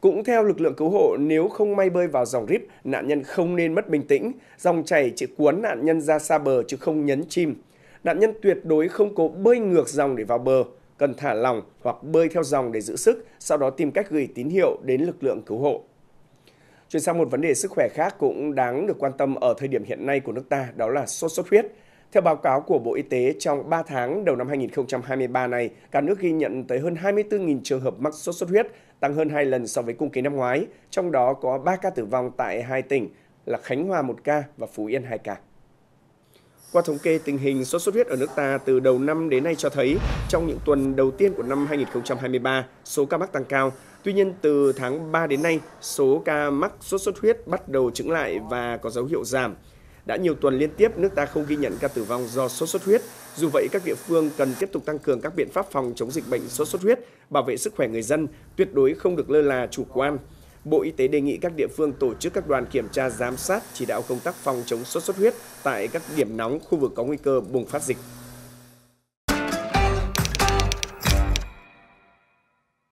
Cũng theo lực lượng cứu hộ, nếu không may bơi vào dòng rip, nạn nhân không nên mất bình tĩnh. Dòng chảy chỉ cuốn nạn nhân ra xa bờ chứ không nhấn chìm. Nạn nhân tuyệt đối không cố bơi ngược dòng để vào bờ, cần thả lỏng hoặc bơi theo dòng để giữ sức, sau đó tìm cách gửi tín hiệu đến lực lượng cứu hộ. Chuyển sang một vấn đề sức khỏe khác cũng đáng được quan tâm ở thời điểm hiện nay của nước ta, đó là sốt xuất huyết. Theo báo cáo của Bộ Y tế, trong 3 tháng đầu năm 2023 này, cả nước ghi nhận tới hơn 24.000 trường hợp mắc sốt xuất huyết, tăng hơn 2 lần so với cùng kỳ năm ngoái, trong đó có 3 ca tử vong tại hai tỉnh là Khánh Hòa 1 ca và Phú Yên 2 ca. Qua thống kê tình hình sốt xuất huyết ở nước ta từ đầu năm đến nay cho thấy, trong những tuần đầu tiên của năm 2023, số ca mắc tăng cao. Tuy nhiên, từ tháng 3 đến nay, số ca mắc sốt xuất huyết bắt đầu chững lại và có dấu hiệu giảm. Đã nhiều tuần liên tiếp, nước ta không ghi nhận ca tử vong do sốt xuất huyết. Dù vậy, các địa phương cần tiếp tục tăng cường các biện pháp phòng chống dịch bệnh sốt xuất huyết, bảo vệ sức khỏe người dân, tuyệt đối không được lơ là chủ quan. Bộ Y tế đề nghị các địa phương tổ chức các đoàn kiểm tra giám sát chỉ đạo công tác phòng chống sốt xuất huyết tại các điểm nóng khu vực có nguy cơ bùng phát dịch.